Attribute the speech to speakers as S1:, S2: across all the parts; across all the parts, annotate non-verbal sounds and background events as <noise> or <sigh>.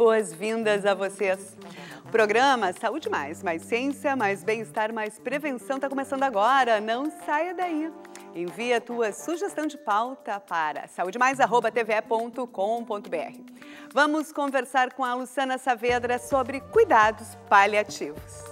S1: boas-vindas a vocês. O programa Saúde Mais, mais ciência, mais bem-estar, mais prevenção está começando agora. Não saia daí. Envie a tua sugestão de pauta para saudeMais@tv.com.br. Vamos conversar com a Luciana Saavedra sobre cuidados paliativos.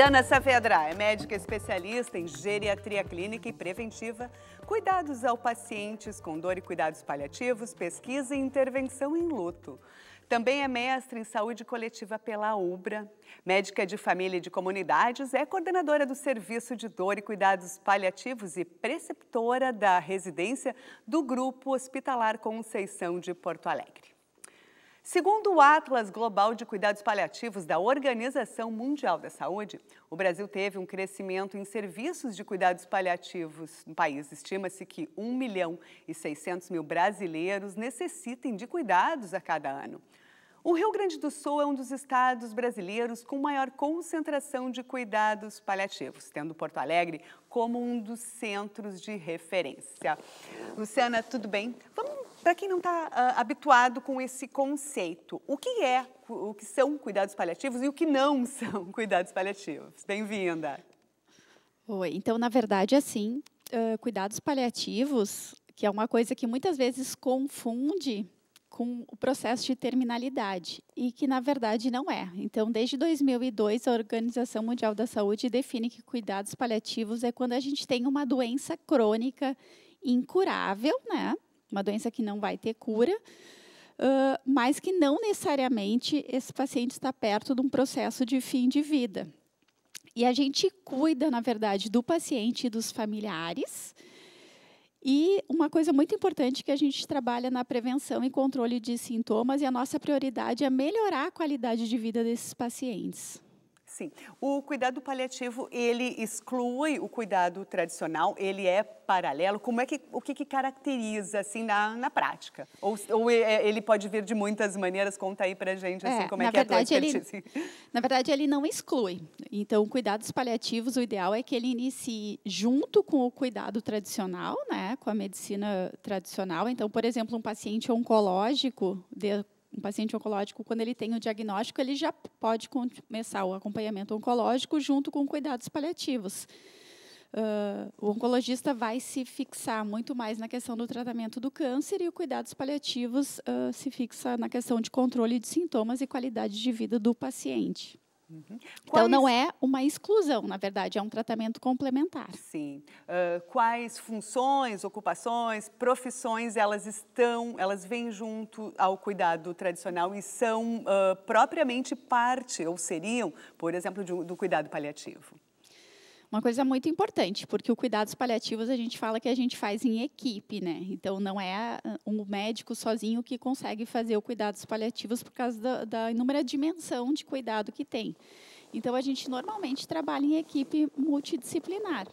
S1: Luciana Saavedra é médica especialista em geriatria clínica e preventiva, cuidados ao pacientes com dor e cuidados paliativos, pesquisa e intervenção em luto. Também é mestre em saúde coletiva pela UBRA, médica de família e de comunidades, é coordenadora do Serviço de Dor e Cuidados Paliativos e preceptora da residência do Grupo Hospitalar Conceição de Porto Alegre. Segundo o Atlas Global de Cuidados Paliativos da Organização Mundial da Saúde, o Brasil teve um crescimento em serviços de cuidados paliativos no país. Estima-se que 1 milhão e 600 mil brasileiros necessitem de cuidados a cada ano. O Rio Grande do Sul é um dos estados brasileiros com maior concentração de cuidados paliativos, tendo Porto Alegre como um dos centros de referência. Luciana, tudo bem? Vamos para quem não está uh, ah, habituado com esse conceito, o que é, o que são cuidados paliativos e o que não <laughs> são cuidados paliativos? Bem-vinda.
S2: Oi, então na verdade assim, uh, cuidados paliativos, que é uma coisa que muitas vezes confunde com o processo de terminalidade e que na verdade não é. Então, desde 2002, a Organização Mundial da Saúde define que cuidados paliativos é quando a gente tem uma doença crônica incurável, né? Uma doença que não vai ter cura, mas que não necessariamente esse paciente está perto de um processo de fim de vida. E a gente cuida, na verdade, do paciente e dos familiares. E uma coisa muito importante é que a gente trabalha na prevenção e controle de sintomas, e a nossa prioridade é melhorar a qualidade de vida desses pacientes.
S1: Sim. O cuidado paliativo, ele exclui o cuidado tradicional, ele é paralelo. Como é que, o que, que caracteriza, assim, na, na prática? Ou, ou, é, é, ele pode vir de muitas maneiras? Conta aí pra gente, assim, é, como é que verdade, é a expertise.
S2: Ele, <laughs> na verdade, ele não exclui. Então, cuidados paliativos, o ideal é que ele inicie junto com o cuidado tradicional, né? Com a medicina tradicional. Então, por exemplo, um paciente oncológico, de um paciente oncológico, quando ele tem o diagnóstico, ele já pode começar o acompanhamento oncológico junto com cuidados paliativos. Uh, o oncologista vai se fixar muito mais na questão do tratamento do câncer e o cuidados paliativos uh, se fixa na questão de controle de sintomas e qualidade de vida do paciente. Uhum. Então, não é uma exclusão, na verdade, é um tratamento complementar.
S1: Sim. Uh, quais funções, ocupações, profissões elas estão, elas vêm junto ao cuidado tradicional e são uh, propriamente parte, ou seriam, por exemplo, de, do cuidado paliativo?
S2: Uma coisa muito importante, porque o cuidados paliativos a gente fala que a gente faz em equipe, né? Então não é ah, um médico sozinho que consegue fazer o cuidados paliativos por causa da, da inúmera dimensão de cuidado que tem. Então a gente normalmente trabalha em equipe multidisciplinar.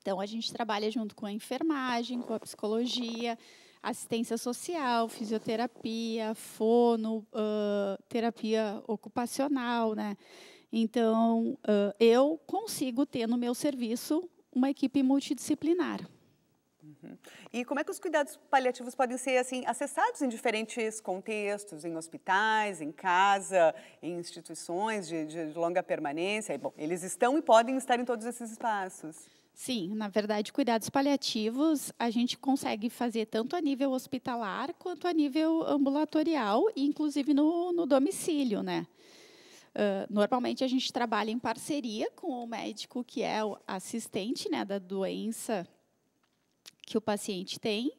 S2: Então a gente trabalha junto com a enfermagem, com a psicologia, assistência social, fisioterapia, fono, uh, terapia ocupacional, né? Então, eu consigo ter no meu serviço uma equipe multidisciplinar.
S1: Uhum. E
S2: como é que os cuidados
S1: paliativos podem ser assim acessados em diferentes contextos, em hospitais, em casa, em instituições de, de longa permanência? E, bom, eles estão e podem estar em todos esses
S2: espaços. Sim, na verdade, cuidados paliativos a gente consegue fazer tanto a nível hospitalar quanto a nível ambulatorial, inclusive no, no domicílio, né? Ah, normalmente a gente trabalha em parceria com o médico que é o assistente né, da doença que o paciente tem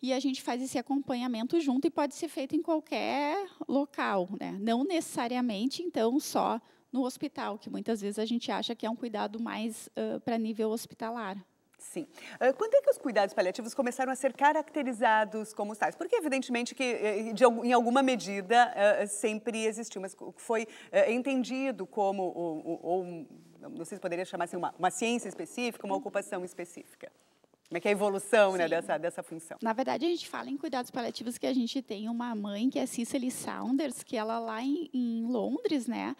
S2: e a gente faz esse acompanhamento junto e pode ser feito em qualquer local, né? não necessariamente então só no hospital, que muitas vezes a gente acha que é um cuidado mais uh, para nível hospitalar. Sim. Ah, quando é que os cuidados paliativos começaram a ser caracterizados
S1: como tais? Porque, evidentemente, que eh, eh, de, em alguma medida ah, ah, sempre existiu, mas foi eh, entendido como, ou, ou não sei se poderia chamar assim, uma, uma ciência específica, uma ocupação específica. Como é que é a evolução né, dessa, dessa função? Na
S2: verdade, a gente fala em cuidados paliativos que a gente tem uma mãe, que é Cicely Saunders, que ela lá em, em Londres, né,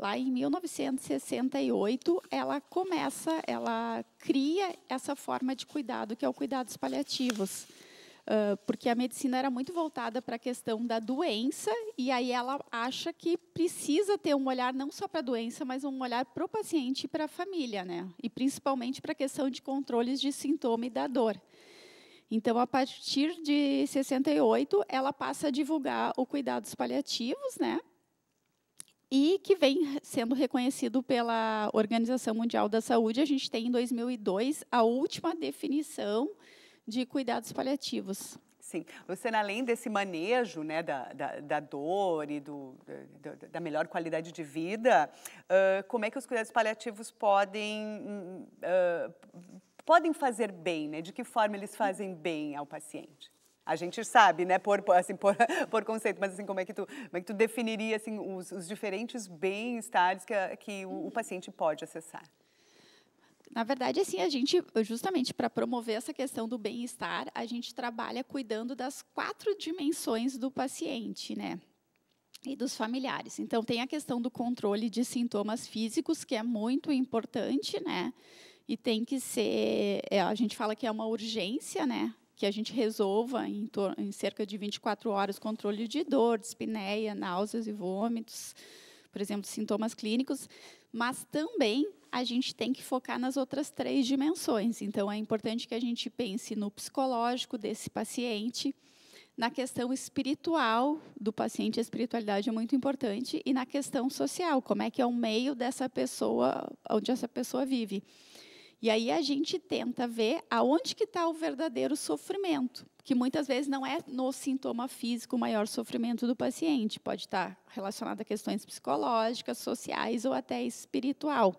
S2: Lá em 1968, ela começa, ela cria essa forma de cuidado, que é o cuidados paliativos. Ah, porque a medicina era muito voltada para a questão da doença, e aí ela acha que precisa ter um olhar não só para a doença, mas um olhar para o paciente e para a família, né? e principalmente para a questão de controles de sintoma e da dor. Então, a partir de 68, ela passa a divulgar o cuidados paliativos, né? e que vem sendo reconhecido pela Organização Mundial da Saúde. A gente tem em 2002 a última definição de cuidados paliativos. Sim.
S1: Luciana, além desse manejo né, da, da, da dor e do, da, da, melhor qualidade de vida, uh, como é que os cuidados paliativos podem, uh, podem fazer bem? Né? De que forma eles fazem bem ao paciente? A gente sabe, né, por, assim, por, <laughs> por conceito, mas assim, como é que tu, como é que tu definiria assim, os, os diferentes bem-estares que, que o, o paciente pode acessar?
S2: Na verdade, assim, a gente, justamente para promover essa questão do bem-estar, a gente trabalha cuidando das quatro dimensões do paciente, né? E dos familiares. Então, tem a questão do controle de sintomas físicos, que é muito importante, né? E tem que ser. É, a gente fala que é uma urgência, né? que a gente resolva em, em, cerca de 24 horas controle de dor, dispneia, náuseas e vômitos, por exemplo, sintomas clínicos, mas também a gente tem que focar nas outras três dimensões. Então, é importante que a gente pense no psicológico desse paciente, na questão espiritual do paciente, a espiritualidade é muito importante, e na questão social, como é que é o meio dessa pessoa, onde essa pessoa vive. E aí a gente tenta ver aonde que está o verdadeiro sofrimento, que muitas vezes não é no sintoma físico o maior sofrimento do paciente, pode estar tá relacionado a questões psicológicas, sociais ou até espiritual.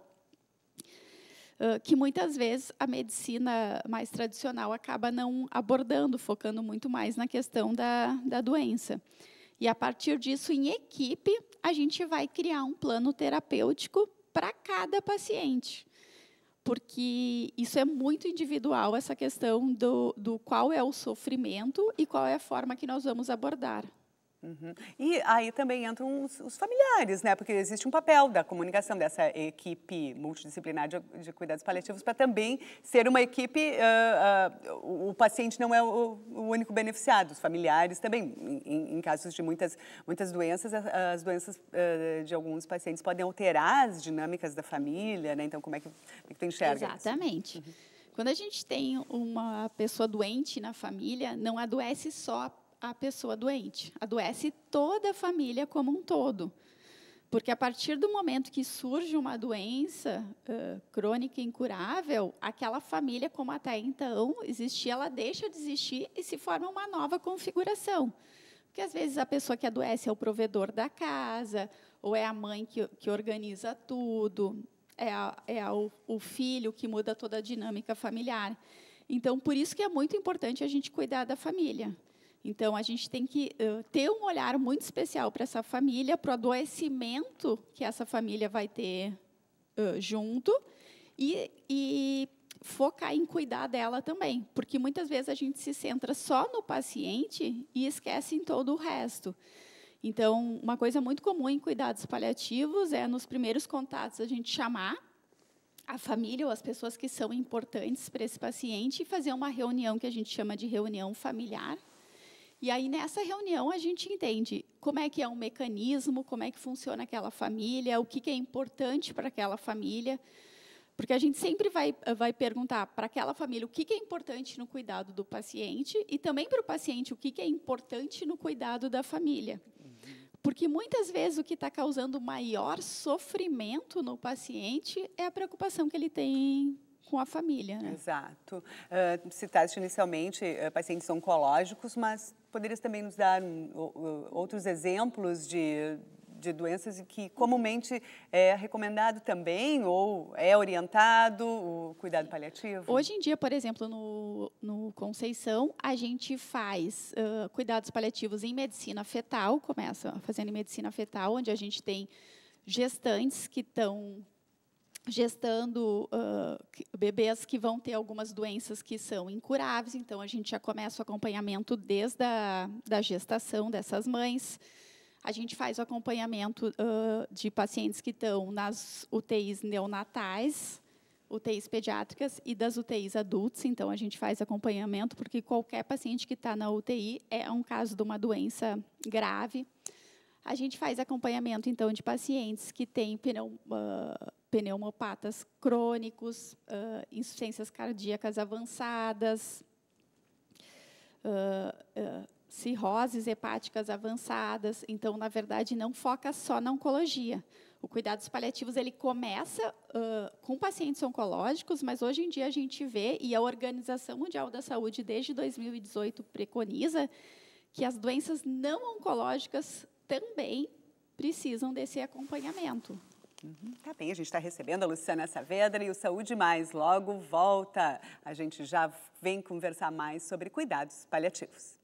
S2: Ah, que muitas vezes a medicina mais tradicional acaba não abordando, focando muito mais na questão da, da doença. E a partir disso, em equipe, a gente vai criar um plano terapêutico para cada paciente porque isso é muito individual, essa questão do, do qual é o sofrimento e qual é a forma que nós vamos abordar. Uhum. E aí também entram os, os,
S1: familiares, né? Porque existe um papel da comunicação dessa equipe multidisciplinar de, de cuidados paliativos para também ser uma equipe. Uh, uh, o paciente não é o, o, único beneficiado, os familiares também. Em, em casos de muitas, muitas doenças, as, as doenças uh, de alguns pacientes podem alterar as dinâmicas da família, né? Então, como é que, como é que tu enxerga?
S2: Exatamente. Isso? Uhum. Quando a gente tem uma pessoa doente na família, não adoece só a pessoa doente, adoece toda a família como um todo. Porque a partir do momento que surge uma doença uh, crônica incurável, aquela família, como até então existia, ela deixa de existir e se forma uma nova configuração. Porque às vezes a pessoa que adoece é o provedor da casa, ou é a mãe que, que organiza tudo, é, a, é a, o, o filho que muda toda a dinâmica familiar. Então, por isso que é muito importante a gente cuidar da família. Então, a gente tem que uh, ter um olhar muito especial para essa família, para o adoecimento que essa família vai ter uh, junto, e, e focar em cuidar dela também, porque muitas vezes a gente se centra só no paciente e esquece em todo o resto. Então, uma coisa muito comum em cuidados paliativos é nos primeiros contatos a gente chamar a família ou as pessoas que são importantes para esse paciente e fazer uma reunião que a gente chama de reunião familiar, e aí, nessa reunião, a gente entende como é que é um mecanismo, como é que funciona aquela família, o que, que é importante para aquela família. Porque a gente sempre vai, eh, vai perguntar para aquela família o que, que é importante no cuidado do paciente e também para o paciente o que, que é importante no cuidado da família. Porque muitas vezes o que está causando maior sofrimento no paciente é a preocupação que ele tem com a família. Né? Exato.
S1: Uh, ah, citaste inicialmente uh, pacientes oncológicos, mas poderias também nos dar um, uh, outros exemplos de, de doenças que comumente é recomendado também ou é orientado o cuidado paliativo? Hoje em
S2: dia, por exemplo, no, no Conceição, a gente faz uh, cuidados paliativos em medicina fetal, começa fazendo em medicina fetal, onde a gente tem gestantes que estão gestando uh, bebês que vão ter algumas doenças que são incuráveis, então a gente já começa o acompanhamento desde a da gestação dessas mães. A gente faz o acompanhamento uh, de pacientes que estão nas UTIs neonatais, UTIs pediátricas e das UTIs adultos, então a gente faz acompanhamento, porque qualquer paciente que está na UTI é um caso de uma doença grave. A gente faz acompanhamento, então, de pacientes que têm pneumonia uh, pneumopatas crônicos, uh, insuficiências cardíacas avançadas, uh, uh, cirroses hepáticas avançadas. Então, na verdade, não foca só na oncologia. O cuidados paliativos ele começa com pacientes oncológicos, mas hoje em dia a gente vê e a Organização Mundial da Saúde desde 2018 preconiza que as doenças não oncológicas também precisam desse acompanhamento.
S1: Uhum, tá bem, a gente está recebendo a Luciana Saavedra e o Saúde Mais. Logo volta. A gente já vem conversar mais sobre cuidados paliativos.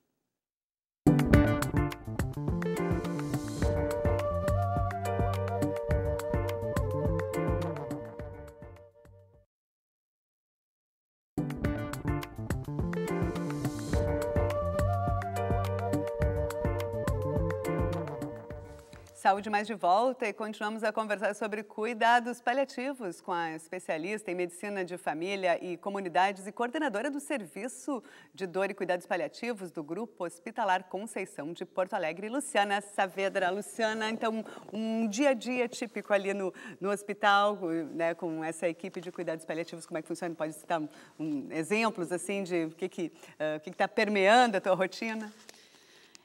S1: Saúde Mais de volta e continuamos a conversar sobre cuidados paliativos com a especialista em medicina de família e comunidades e coordenadora do Serviço de Dor e Cuidados Paliativos do Grupo Hospitalar Conceição de Porto Alegre, Luciana Saavedra. Luciana, então, um dia a dia típico ali no, no hospital, né, com essa equipe de cuidados paliativos, como é que funciona? Pode citar um, exemplos, assim, de o que está que, uh, que que tá permeando a tua
S2: rotina?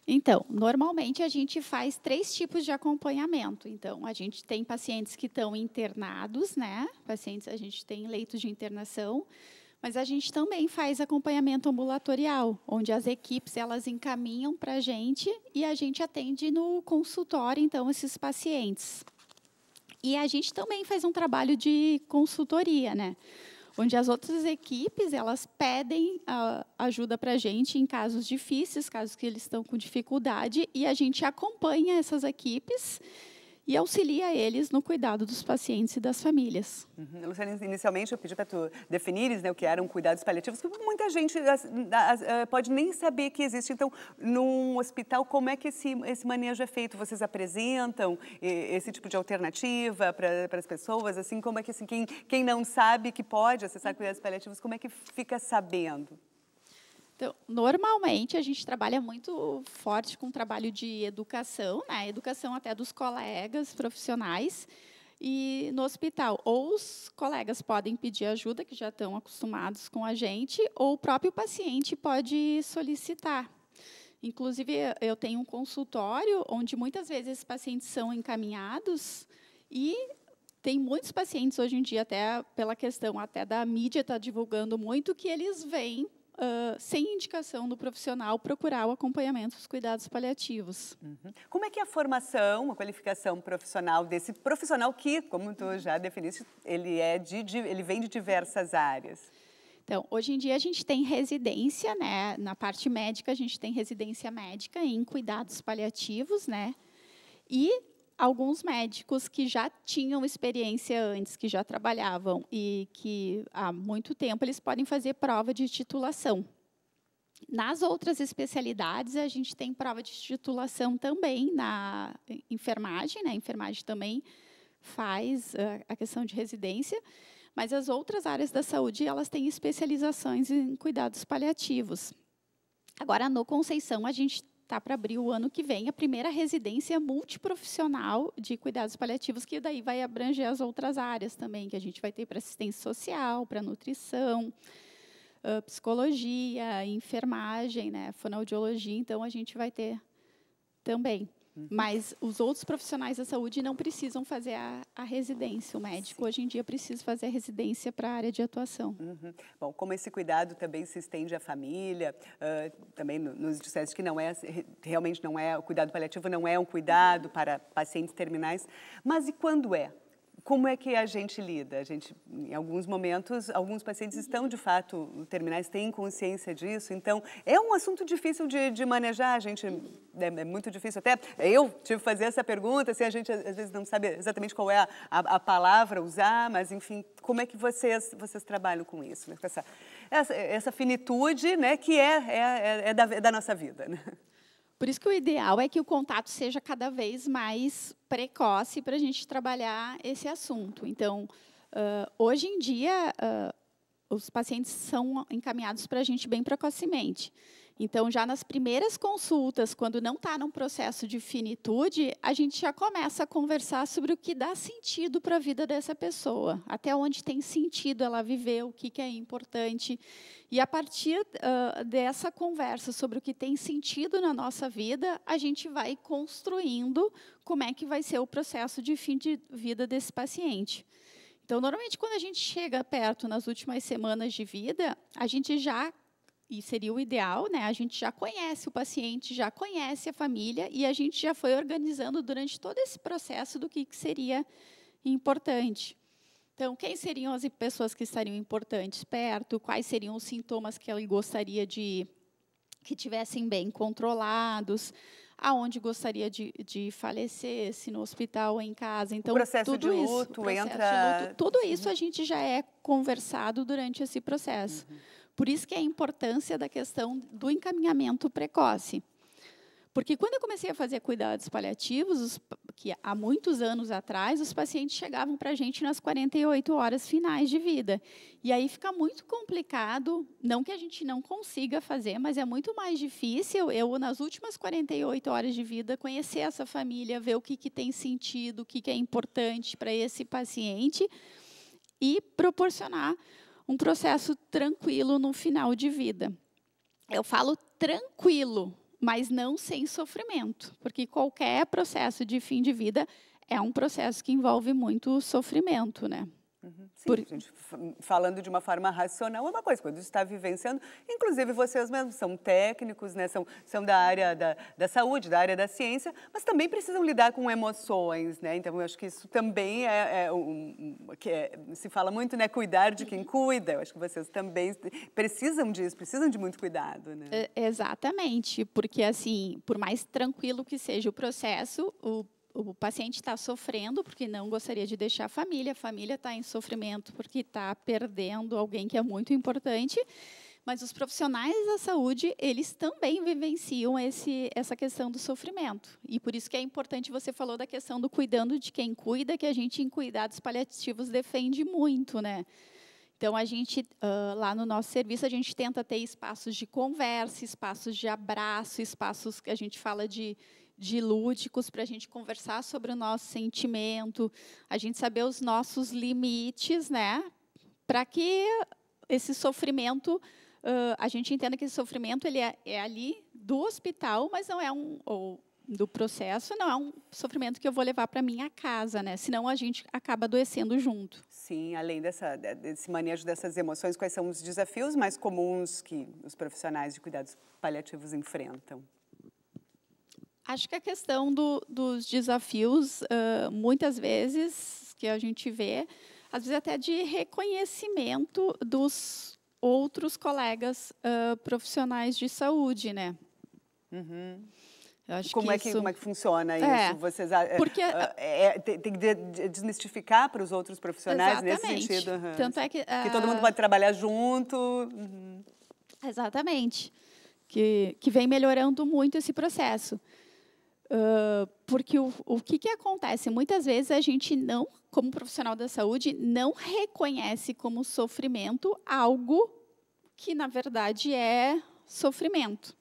S2: Então, normalmente a gente faz três tipos de acompanhamento. Então, a gente tem pacientes que estão internados, né? Pacientes, a gente tem leitos de internação, mas a gente também faz acompanhamento ambulatorial, onde as equipes elas encaminham para a gente e a gente atende no consultório, então, esses pacientes. E a gente também faz um trabalho de consultoria, né? onde as outras equipes elas pedem ah, ajuda para a gente em casos difíceis, casos que eles estão com dificuldade, e a gente acompanha essas equipes e auxilia eles no cuidado dos pacientes e das famílias.
S1: Uhum. Luciana, inicialmente eu pedi para tu definires né, o que eram cuidados paliativos, porque muita gente eh, pode nem saber que existe. Então, num hospital, como é que esse, esse manejo é feito? Vocês apresentam esse tipo de alternativa para as pessoas? Assim, como é que assim, quem, quem não sabe que pode acessar cuidados paliativos, como é que fica sabendo?
S2: Então, normalmente a gente trabalha muito forte com o trabalho de educação, né? Educação até dos colegas profissionais e no hospital. Ou os colegas podem pedir ajuda, que já estão acostumados com a gente, ou o próprio paciente pode solicitar. Inclusive, eu tenho um consultório onde muitas vezes esses pacientes são encaminhados e tem muitos pacientes hoje em dia, até pela questão até da mídia está divulgando muito, que eles vêm Uh, sem indicação do profissional, procurar o acompanhamento dos cuidados paliativos. Uhum.
S1: Como é que é a formação, a qualificação profissional desse profissional que, como tu já definiste, ele, é de, de, ele vem de diversas
S2: áreas? Então, hoje em dia a gente tem residência, né? Na parte médica, a gente tem residência médica em cuidados paliativos, né? E alguns médicos que já tinham experiência antes, que já trabalhavam e que há muito tempo eles podem fazer prova de titulação. Nas outras especialidades, a gente tem prova de titulação também na enfermagem, né? A enfermagem também faz eh, a questão de residência, mas as outras áreas da saúde, elas têm especializações em cuidados paliativos. Agora, no Conceição, a gente tá para abrir o ano que vem a primeira residência multiprofissional de cuidados paliativos, que daí vai abranger as outras áreas também, que a gente vai ter para assistência social, para nutrição, psicologia, enfermagem, né, fonoaudiologia, então a gente vai ter também. Uhum. Mas os outros profissionais da saúde não precisam fazer a, a residência. O médico, Sim. hoje em dia, precisa fazer a residência para a área de atuação.
S1: Uhum. Bom, como esse cuidado também se estende à família, uh, também nos disseste que não é, realmente não é, o cuidado paliativo não é um cuidado para pacientes terminais, mas e quando é? como é que a gente lida? A gente, em alguns momentos, alguns pacientes estão de fato terminais, têm consciência disso. Então, é um assunto difícil de, de manejar. A gente é, é, muito difícil. Até eu tive que fazer essa pergunta. Assim, a gente às vezes não sabe exatamente qual é a, a, a palavra usar, mas enfim, como é que vocês vocês trabalham com isso, né? com essa, essa, essa finitude, né, que é é, é, é da, é da nossa vida. Né?
S2: Por isso que o ideal é que o contato seja cada vez mais precoce para a gente trabalhar esse assunto. Então, uh, hoje em dia, os pacientes são encaminhados para a gente bem precocemente. Então, já nas primeiras consultas, quando não está num processo de finitude, a gente já começa a conversar sobre o que dá sentido para a vida dessa pessoa, até onde tem sentido ela viver, o que, que é importante. E a partir uh, dessa conversa sobre o que tem sentido na nossa vida, a gente vai construindo como é que vai ser o processo de fim de vida desse paciente. Então, normalmente, quando a gente chega perto nas últimas semanas de vida, a gente já, e seria o ideal, né? A gente já conhece o paciente, já conhece a família e a gente já foi organizando durante todo esse processo do que, que seria importante. Então, quem seriam as pessoas que estariam importantes perto? Quais seriam os sintomas que ele gostaria de que tivessem bem controlados? aonde gostaria de, de falecer, se no hospital, ou em casa. Então, o processo tudo de luto, isso, processo entra... de luto, tudo isso a gente já é conversado durante esse processo. Uhum. Por isso que é a importância da questão do encaminhamento precoce. Porque quando eu comecei a fazer cuidados paliativos, os, que há muitos anos atrás, os pacientes chegavam para a gente nas 48 horas finais de vida. E aí fica muito complicado, não que a gente não consiga fazer, mas é muito mais difícil eu, nas últimas 48 horas de vida, conhecer essa família, ver o que, que tem sentido, o que, que é importante para esse paciente e proporcionar um processo tranquilo no final de vida. Eu falo tranquilo, mas não sem sofrimento, porque qualquer processo de fim de vida é um processo que envolve muito sofrimento, né?
S1: Uhum. Sim, Por... gente, falando de uma forma racional, é uma coisa, quando está vivenciando, inclusive vocês mesmos são técnicos, né, são, são da área da, da saúde, da área da ciência, mas também precisam lidar com emoções, né? Então, eu acho que isso também é, é um, que é, se fala muito, né, cuidar de quem uhum. cuida. Eu acho que vocês também precisam disso, precisam de muito cuidado, né?
S2: É, exatamente, porque assim, por mais tranquilo que seja o processo, o o paciente está sofrendo porque não gostaria de deixar a família, a família está em sofrimento porque está perdendo alguém que é muito importante, mas os profissionais da saúde, eles também vivenciam esse, essa questão do sofrimento. E por isso que é importante, você falou da questão do cuidando de quem cuida, que a gente em cuidados paliativos defende muito, né? Então, a gente, lá no nosso serviço, a gente tenta ter espaços de conversa, espaços de abraço, espaços que a gente fala de de lúdicos para a gente conversar sobre o nosso sentimento, a gente saber os nossos limites, né? Para que esse sofrimento, uh, a gente entenda que esse sofrimento ele é, é ali do hospital, mas não é um ou do processo, não é um sofrimento que eu vou levar para minha casa, né? Senão a gente acaba adoecendo junto.
S1: Sim, além dessa, desse manejo dessas emoções, quais são os desafios mais comuns que os profissionais de cuidados paliativos enfrentam?
S2: Acho que a é questão do, dos desafios, uh, muitas vezes, que a gente vê, às vezes até de reconhecimento dos outros colegas uh, profissionais de saúde, né?
S1: Uhum. como, é que, isso... como é que funciona é, isso? Vocês, é, porque... É, é, tem, tem que desmistificar para os outros profissionais Exatamente. nesse sentido. Uhum. Tanto é que, uh... que ah, todo mundo pode trabalhar junto. Uhum.
S2: Exatamente. Que, que vem melhorando muito esse processo. Ah, porque o, o que, que acontece? Muitas vezes a gente não, como profissional da saúde, não reconhece como sofrimento algo que, na verdade, é sofrimento.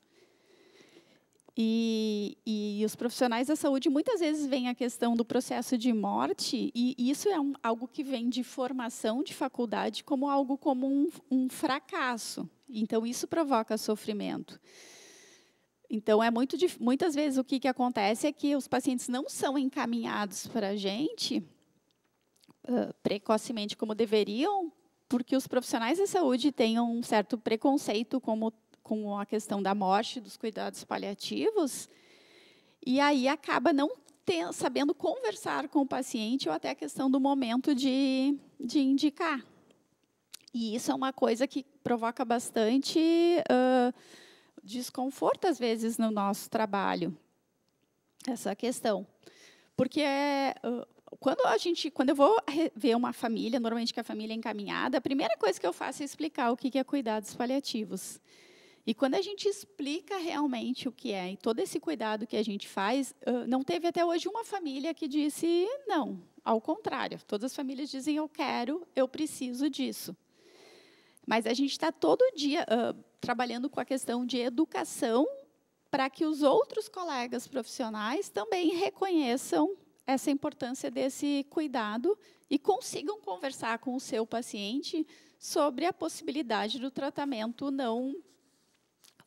S2: E, e, os profissionais da saúde muitas vezes veem a questão do processo de morte, e isso é um, algo que vem de formação de faculdade como algo como um, um fracasso. Então, isso provoca sofrimento. Então, é muito muitas vezes o que, que acontece é que os pacientes não são encaminhados para a gente uh, precocemente como deveriam, porque os profissionais de saúde têm um certo preconceito como, com a questão da morte, dos cuidados paliativos, e aí acaba não ter, sabendo conversar com o paciente ou até a questão do momento de, de indicar. E isso é uma coisa que provoca bastante. Uh, desconforto, às vezes, no nosso trabalho, essa questão. Porque é, quando a gente, quando eu vou ver uma família, normalmente que a família é encaminhada, a primeira coisa que eu faço é explicar o que é cuidados paliativos. E quando a gente explica realmente o que é e todo esse cuidado que a gente faz, não teve até hoje uma família que disse não. Ao contrário, todas as famílias dizem eu quero, eu preciso disso. Mas a gente está todo dia uh, trabalhando com a questão de educação para que os outros colegas profissionais também reconheçam essa importância desse cuidado e consigam conversar com o seu paciente sobre a possibilidade do tratamento não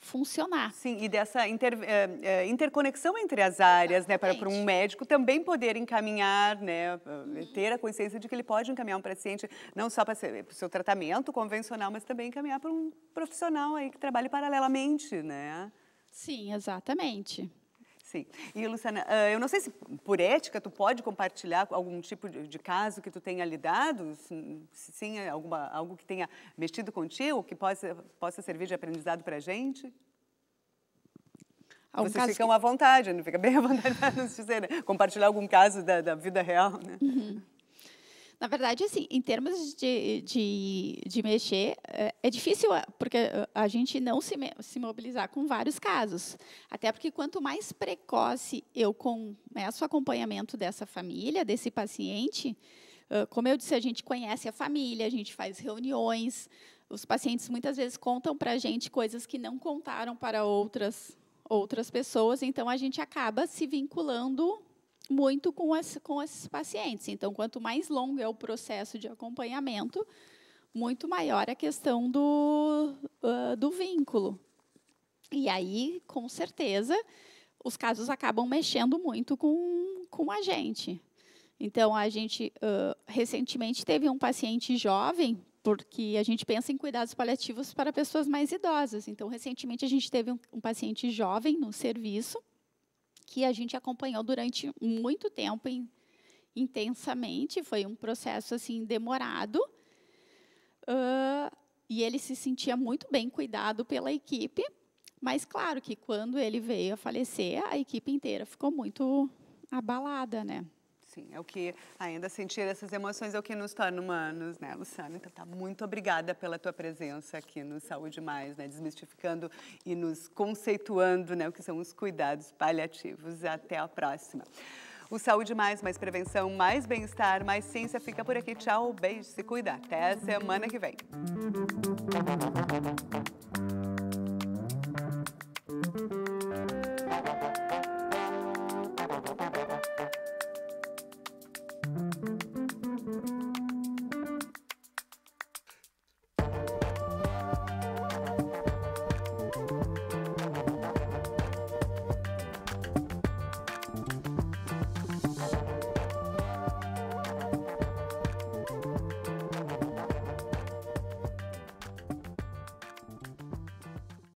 S2: funcionar. Sim, e dessa
S1: inter, é, é, interconexão entre as áreas, né, para, para um médico também poder encaminhar, né, uhum. ter a consciência de que ele pode encaminhar um paciente não só para, ser, para o seu tratamento convencional, mas também encaminhar para um profissional aí que trabalhe paralelamente, né? Sim, exatamente. Sim. E, Luciana, ah, eu não sei se por ética tu pode compartilhar algum tipo de caso que tu tenha lidado, se sim, é alguma, algo que tenha mexido contigo, que possa, possa servir de aprendizado para a gente? Algum Vocês ficam que... à vontade, não fica bem à vontade para nos dizer, né? compartilhar algum caso da, da vida real,
S2: né? Uhum. Na verdade, assim, em termos de, de, de mexer, é, é difícil, é, porque é, a gente não se, se mobilizar com vários casos. Até porque quanto mais precoce eu começo né, o acompanhamento dessa família, desse paciente, como eu disse, a gente conhece a família, a gente faz reuniões, os pacientes muitas vezes contam para a gente coisas que não contaram para outras outras pessoas, então a gente acaba se vinculando muito com, as, com esses pacientes. Então, quanto mais longo é o processo de acompanhamento, muito maior a questão do, uh, do vínculo. E aí, com certeza, os casos acabam mexendo muito com, com a gente. Então, a gente uh, recentemente teve um paciente jovem, porque a gente pensa em cuidados paliativos para pessoas mais idosas. Então, recentemente, a gente teve um, um paciente jovem no serviço que a gente acompanhou durante muito tempo, intensamente. Foi um processo assim demorado. Uh, e ele se sentia muito bem cuidado pela equipe, mas claro que quando ele veio a falecer, a equipe inteira ficou muito abalada, né?
S1: Sim, é o que ainda sentir essas emoções é o que nos torna humanos, né, Luciana? Então, tá muito obrigada pela tua presença aqui no Saúde Mais, né, desmistificando e nos conceituando, né, o que são os cuidados paliativos. Até a próxima. O Saúde Mais, mais prevenção, mais bem-estar, mais ciência fica por aqui. Tchau, beijo, se cuida. Até a semana que vem. Thank you.